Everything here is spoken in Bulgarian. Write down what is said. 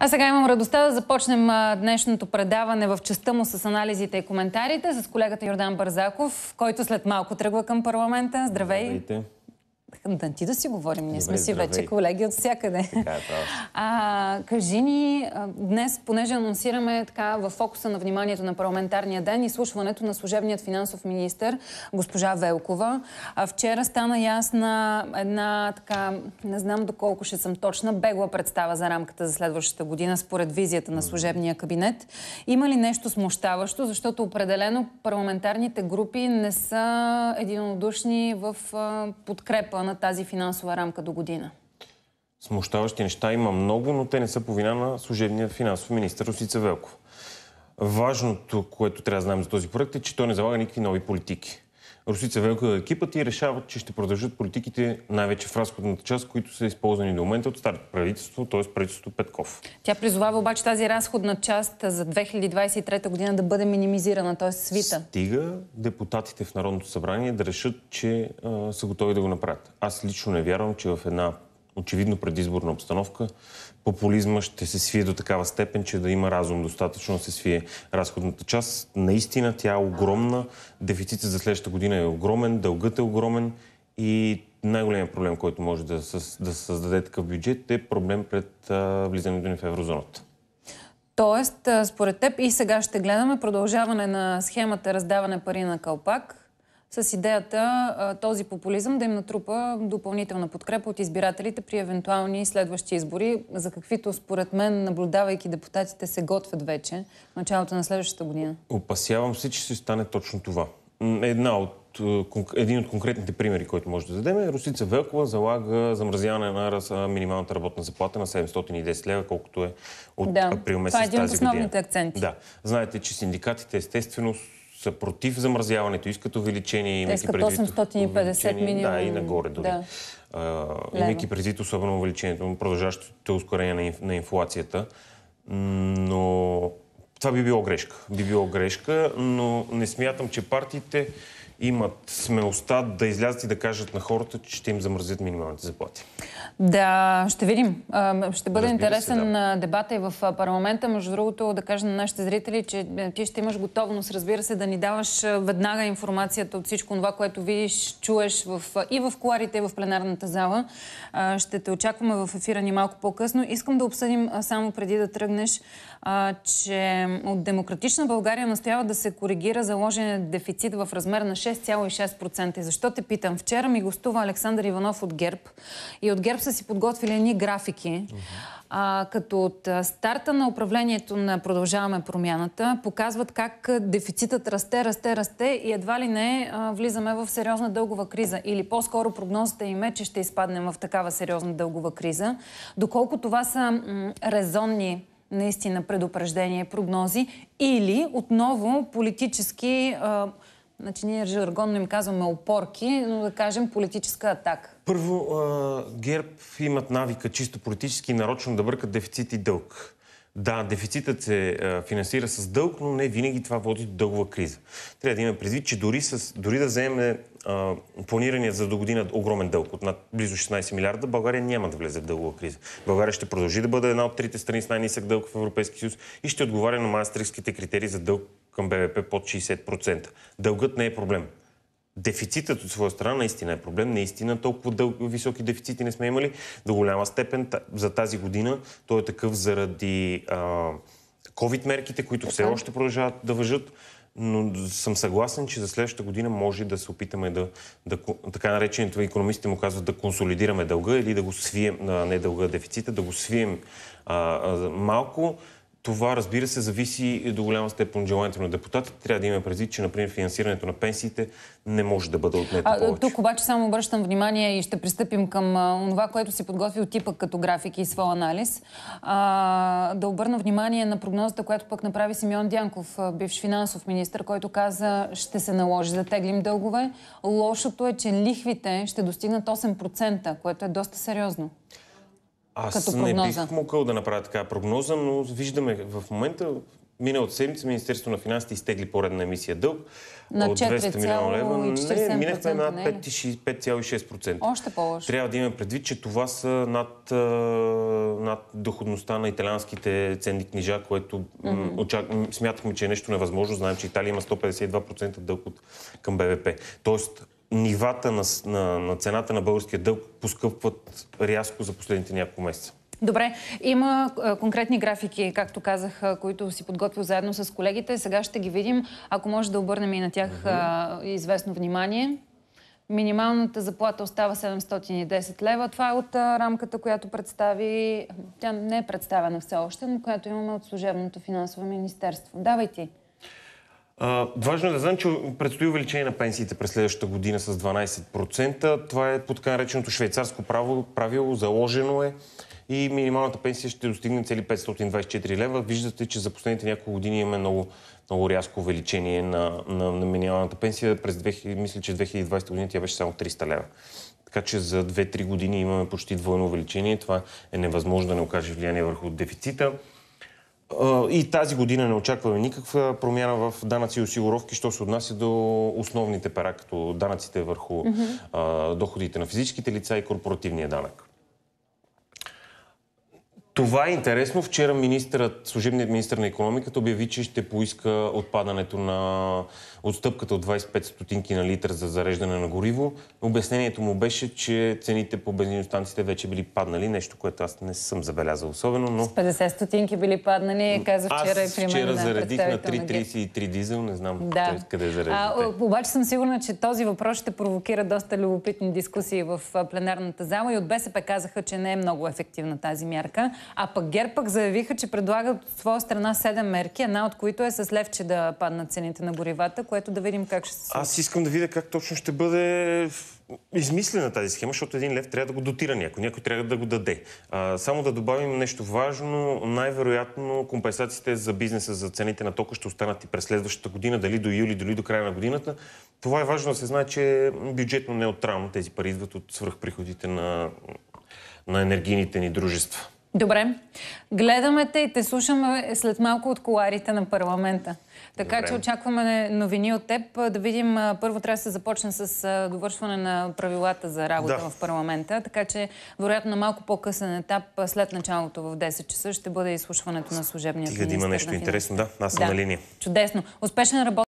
А сега имам радостта да започнем днешното предаване в частта му с анализите и коментарите с колегата Йордан Барзаков, който след малко тръгва към парламента. Здравей! Здравейте! Да ти да си говорим, ние сме си вече колеги от всякъде. Така е, е кажи ни, днес, понеже анонсираме така в фокуса на вниманието на парламентарния ден и слушването на служебният финансов министр, госпожа Велкова. А вчера стана ясна една така, не знам доколко ще съм точна, бегла представа за рамката за следващата година според визията на служебния кабинет. Има ли нещо смущаващо, защото определено парламентарните групи не са единодушни в подкрепа смисъла на тази финансова рамка до година? Смущаващи неща има много, но те не са по вина на служебния финансов министр Русица Велков. Важното, което трябва да знаем за този проект е, че той не залага никакви нови политики. Русица Велкова екипът и решават, че ще продължат политиките най-вече в разходната част, които са използвани до момента от старото правителство, т.е. правителството Петков. Тя призовава обаче тази разходна част за 2023 година да бъде минимизирана, т.е. свита. Стига депутатите в Народното събрание да решат, че а, са готови да го направят. Аз лично не вярвам, че в една очевидно предизборна обстановка, популизма ще се свие до такава степен, че да има разум достатъчно да се свие разходната част. Наистина тя е огромна, дефицитът за следващата година е огромен, дългът е огромен и най-големият проблем, който може да, да създаде такъв бюджет е проблем пред влизането ни в еврозоната. Тоест, според теб и сега ще гледаме продължаване на схемата раздаване пари на калпак с идеята този популизъм да им натрупа допълнителна подкрепа от избирателите при евентуални следващи избори, за каквито според мен, наблюдавайки депутатите, се готвят вече в началото на следващата година. Опасявам се, че се стане точно това. Една от един от конкретните примери, който може да дадем е Русица Велкова залага замразяване на минималната работна заплата на 710 лева, колкото е от да. април е месец тази година. Това е един от основните година. акценти. Да. Знаете, че синдикатите естествено са против замразяването, искат увеличение, имайки искат 850 минимум. Да, и нагоре дори. Да. имайки предвид особено увеличението, продължаващото ускорение на, инф, на инфлацията. Но това би било грешка. Би било грешка, но не смятам, че партиите имат смелостта да излязат и да кажат на хората, че ще им замръзят минималните заплати. Да, ще видим. Ще бъде Разбира интересен да. дебата и в парламента. Между другото, да кажа на нашите зрители, че ти ще имаш готовност, разбира се, да ни даваш веднага информацията от всичко това, което видиш, чуеш в, и в коларите, и в пленарната зала. Ще те очакваме в ефира ни малко по-късно. Искам да обсъдим само преди да тръгнеш, че от Демократична България настоява да се коригира заложен дефицит в размер на 6 6,6%. И защо те питам? Вчера ми гостува Александър Иванов от ГЕРБ и от ГЕРБ са си подготвили едни графики, а, като от старта на управлението на Продължаваме промяната показват как дефицитът расте, расте, расте и едва ли не а, влизаме в сериозна дългова криза. Или по-скоро прогнозата им е, че ще изпаднем в такава сериозна дългова криза. Доколко това са резонни наистина предупреждения, прогнози или отново политически а, Значи ние жаргонно им казваме опорки, но да кажем политическа атака. Първо, ГЕРБ имат навика чисто политически и нарочно да бъркат дефицит и дълг. Да, дефицитът се финансира с дълг, но не винаги това води до дългова криза. Трябва да има предвид, че дори, с, дори да вземе планирания за до година огромен дълг от над близо 16 милиарда, България няма да влезе в дългова криза. България ще продължи да бъде една от трите страни с най-нисък дълг в Европейския съюз и ще отговаря на мастерските критерии за дълг към БВП под 60%. Дългът не е проблем. Дефицитът от своя страна наистина е проблем. Наистина толкова дъл... високи дефицити не сме имали. До голяма степен за тази година той е такъв заради ковид мерките които все още продължават да въжат. Но съм съгласен, че за следващата година може да се опитаме да, да така наречените економистите му казват, да консолидираме дълга или да го свием, а, не дълга, дефицита, да го свием а, а, малко това, разбира се, зависи до голяма степен от желанието на депутатите. Трябва да има предвид, че, например, финансирането на пенсиите не може да бъде отнето а, повече. Тук обаче само обръщам внимание и ще пристъпим към това, което си подготвил типа като график и своя анализ. А, да обърна внимание на прогнозата, която пък направи Симеон Дянков, бивш финансов министр, който каза, ще се наложи да теглим дългове. Лошото е, че лихвите ще достигнат 8%, което е доста сериозно. Аз като прогноза. не бих могъл да направя така прогноза, но виждаме в момента, миналата седмица Министерството на финансите изтегли поредна емисия дълг на от 200 милиона лева. Не, минахме над 5,6%. Още по -лъж. Трябва да имаме предвид, че това са над, над доходността на италианските ценни книжа, което mm-hmm. очак... смятахме, че е нещо невъзможно. Знаем, че Италия има 152% дълг от към БВП. Тоест, нивата на, на, на цената на българския дълг поскъпват рязко за последните няколко месеца. Добре, има а, конкретни графики, както казах, а, които си подготвил заедно с колегите. Сега ще ги видим, ако може да обърнем и на тях а, известно внимание. Минималната заплата остава 710 лева. Това е от рамката, която представи... Тя не е представена все още, но която имаме от служебното финансово министерство. Давай ти важно е да знам, че предстои увеличение на пенсиите през следващата година с 12%. Това е по така нареченото швейцарско право, правило, заложено е и минималната пенсия ще достигне цели 524 лева. Виждате, че за последните няколко години имаме много, много рязко увеличение на, на, на минималната пенсия. През 2000, мисля, че 2020 година тя беше само 300 лева. Така че за 2-3 години имаме почти двойно увеличение. Това е невъзможно да не окаже влияние върху дефицита. И тази година не очакваме никаква промяна в данъци и осигуровки, що се отнася до основните пера, като данъците върху mm-hmm. доходите на физическите лица и корпоративния данък. Това е интересно. Вчера министърът, служебният министр на економиката обяви, че ще поиска отпадането на отстъпката от 25 стотинки на литър за зареждане на гориво. Обяснението му беше, че цените по бензиностанциите вече били паднали, нещо, което аз не съм забелязал особено, но... С 50 стотинки били паднали, каза вчера аз и примерно вчера заредих на 3,33 дизел, не знам да. къде зареждате. А, обаче съм сигурна, че този въпрос ще провокира доста любопитни дискусии в пленарната зала и от БСП казаха, че не е много ефективна тази мярка. А пък ГЕРБ пък заявиха, че предлагат от своя страна 7 мерки, една от които е с левче да паднат цените на горивата, което да видим как ще се случи. Аз искам да видя как точно ще бъде измислена тази схема, защото един лев трябва да го дотира някой, някой трябва да го даде. А, само да добавим нещо важно, най-вероятно компенсациите за бизнеса, за цените на тока ще останат и през следващата година, дали до юли, дали до края на годината. Това е важно да се знае, че бюджетно неутрално тези пари идват от свръхприходите на, на енергийните ни дружества. Добре. Гледаме те и те слушаме след малко от коларите на парламента. Така Добре. че очакваме новини от теб. Да видим, първо трябва да се започне с довършване на правилата за работа да. в парламента. Така че, вероятно, на малко по-късен етап, след началото в 10 часа, ще бъде изслушването на служебния министр. Стига да има нещо интересно, да. Аз съм да. на линия. Чудесно. Успешен работ.